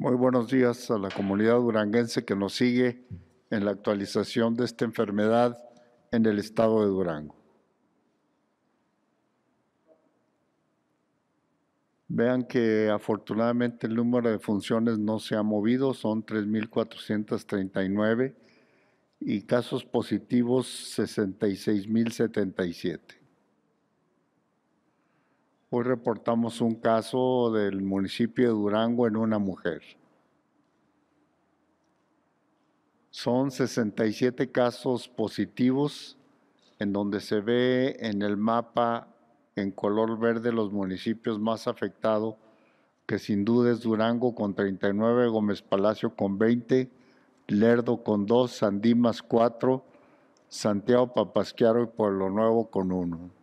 Muy buenos días a la comunidad duranguense que nos sigue en la actualización de esta enfermedad en el estado de Durango. Vean que afortunadamente el número de funciones no se ha movido, son 3.439 y casos positivos 66.077. Hoy reportamos un caso del municipio de Durango en una mujer. Son 67 casos positivos en donde se ve en el mapa en color verde los municipios más afectados, que sin duda es Durango con 39, Gómez Palacio con 20, Lerdo con 2, Sandimas 4, Santiago Papasquiaro y Pueblo Nuevo con 1.